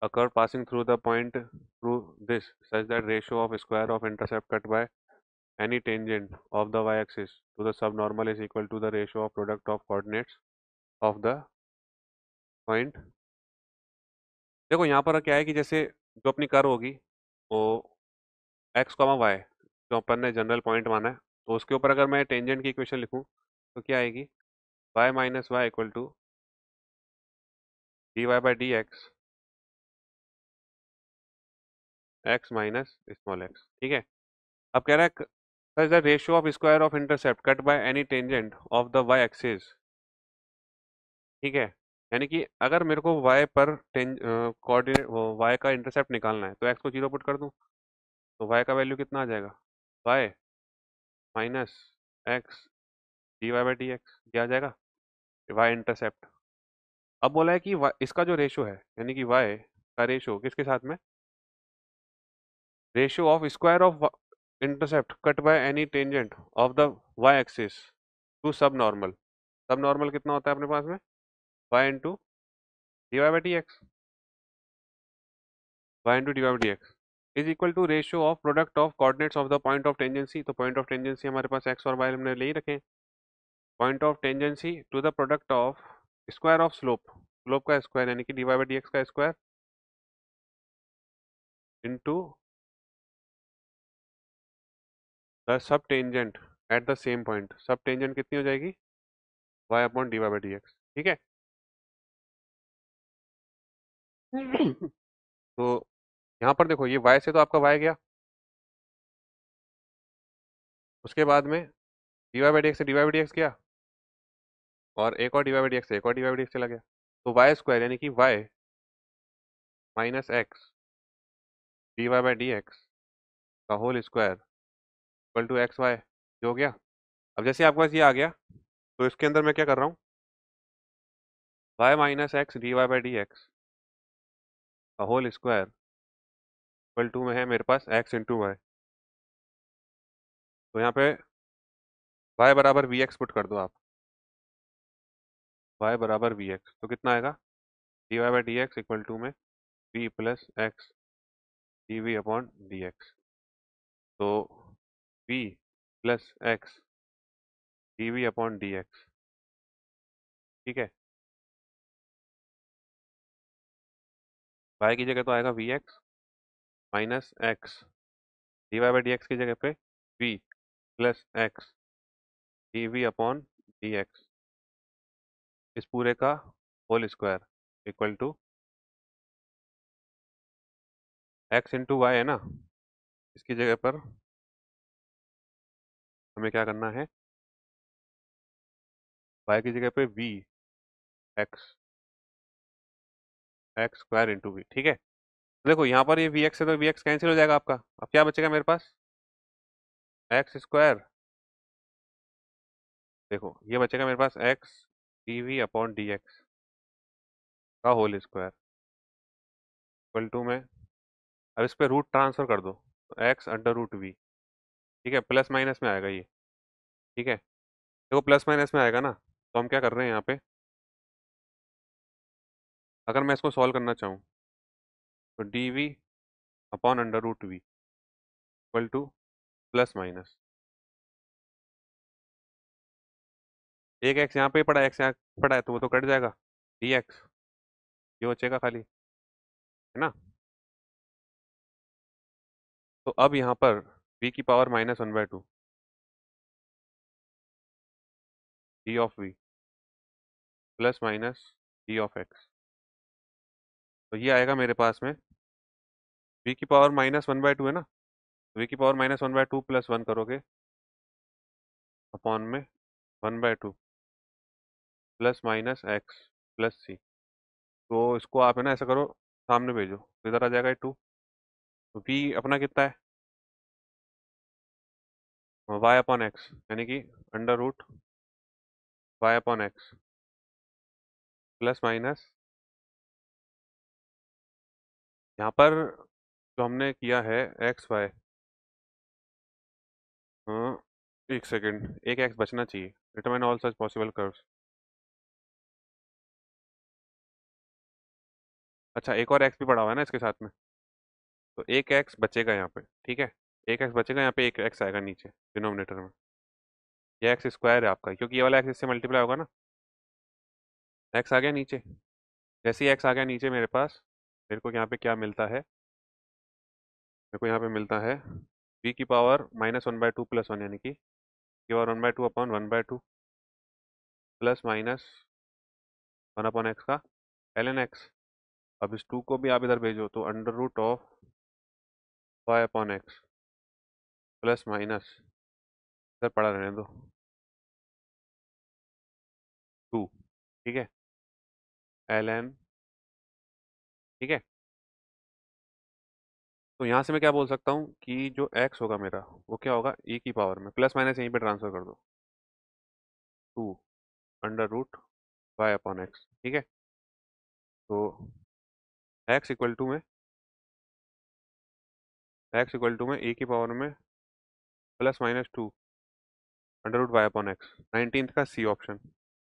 occur passing through the point through this such that ratio of square of intercept cut by any tangent of the y-axis to the subnormal is equal to the ratio of product of coordinates of the point देखो यहाँ पर क्या है कि जैसे जो अपनी कर होगी वो एक्स कॉमा वाई जो अपन ने जनरल पॉइंट माना है तो उसके ऊपर अगर मैं टेंजेंट की इक्वेशन लिखूँ तो क्या आएगी Y minus Y equal to D Y by D X X minus small X ठीक है अब कह रहा है sir the ratio of square of intercept cut by any tangent of the Y axes ठीक है यानी कि अगर मेरे को वाई पर कोऑर्डिनेट वाई का इंटरसेप्ट निकालना है तो एक्स को जीरो पुट कर दूँ तो वाई का वैल्यू कितना आ जाएगा Y minus X D Y by D X क्या आ जाएगा वाई इंटरसेप्ट अब बोला है कि इसका जो रेशो है यानी कि वाई का रेशो किसके साथ में ratio of square of intercept cut intercept any tangent of the Y the to sub normal sub normal कितना होता है अपने पास में Y D Y by dy by dx y D Y by X is equal to ratio of product of coordinates of the point of tangency तो point of tangency हमारे पास X और वाई हमने ले ही रखे point of tangency to the product of square of slope slope का square यानी कि D Y by D X का square into the sub tangent at the same point sub tangent कितनी हो जाएगी Y upon D Y by D X ठीक है तो यहाँ पर देखो ये वाई से तो आपका वाई गया उसके बाद में D Y by D X से D Y by D X गया और एक और D Y by D X एक और D Y by D X चला गया तो वाई स्क्वायर यानी कि Y minus X D Y by D X का whole square equal to X Y जो हो गया अब जैसे आपके पास ये आ गया तो इसके अंदर मैं क्या कर रहा हूँ y minus X D Y by D X whole square equal to में है मेरे पास एक्स इंटू वाई तो यहाँ पे वाई बराबर वी एक्स पुट कर दो आप वाई बराबर वी एक्स तो कितना आएगा D Y by D X equal to में V plus X D V upon D X तो v plus X D V upon D X ठीक है वाई की जगह तो आएगा V X minus X D Y by D X की जगह पे V plus X D V upon D X इस पूरे का whole square equal to X into Y है ना इसकी जगह पर हमें क्या करना है वाई की जगह पे V X X square into V ठीक है तो देखो यहाँ पर ये वी एक्स है तो वी एक्स कैंसिल हो जाएगा आपका अब क्या बचेगा मेरे पास एक्स स्क्वायर देखो ये बचेगा मेरे पास X D V upon D X का होल स्क्वायर इक्वल टू में अब इस पर रूट ट्रांसफ़र कर दो एक्स अंडर रूट वी ठीक है प्लस माइनस में आएगा ये ठीक है देखो प्लस माइनस में आएगा ना तो हम क्या कर रहे हैं यहाँ पे अगर मैं इसको सॉल्व करना चाहूँ तो D V upon under root V equal to plus minus एक एक्स यहाँ पे पड़ा एक्स यहाँ पड़ा है तो वो तो कट जाएगा डी एक्स ये बचेगा खाली है ना तो अब यहाँ पर v की power minus one by two D of v plus minus D of x तो ये आएगा मेरे पास में v की power minus one by two है ना v की power minus one by two plus one करोगे अपॉन में one by two plus minus X plus C तो इसको आप है ना ऐसा करो सामने भेजो तो इधर आ जाएगा टू तो v अपना कितना है वाई अपॉन एक्स यानी कि under root Y upon X plus minus यहाँ पर जो हमने किया है एक्स वाई हाँ, एक सेकेंड एक एक्स बचना चाहिए determine all such possible curves अच्छा एक और एक्स भी पड़ा हुआ है ना इसके साथ में तो एक एक्स बचेगा यहाँ पे ठीक है एक एक्स बचेगा यहाँ पे एक एक्स आएगा नीचे डिनोमिनेटर में ये एक्स स्क्वायर है आपका क्योंकि ये वाला एक्स इससे मल्टीप्लाई होगा ना एक्स आ गया नीचे जैसे ही एक्स आ गया नीचे मेरे पास मेरे को यहाँ पे क्या मिलता है मेरे को यहाँ पे मिलता है बी की power minus one by two plus one यानी कि power one by two upon one by two plus minus one upon X का एल एन एक्स अब इस टू को भी आप इधर भेजो तो under root of five upon X plus minus sir पड़ा रहने दो टू ठीक है एल एन ठीक है तो यहाँ से मैं क्या बोल सकता हूँ कि जो एक्स होगा मेरा वो क्या होगा ए e की पावर में प्लस माइनस यहीं पे ट्रांसफर कर दो two under root Y upon X ठीक है तो एक्स इक्वल टू में एक्स इक्वल टू में ए e की पावर में plus minus two under root Y upon X nineteen का सी ऑप्शन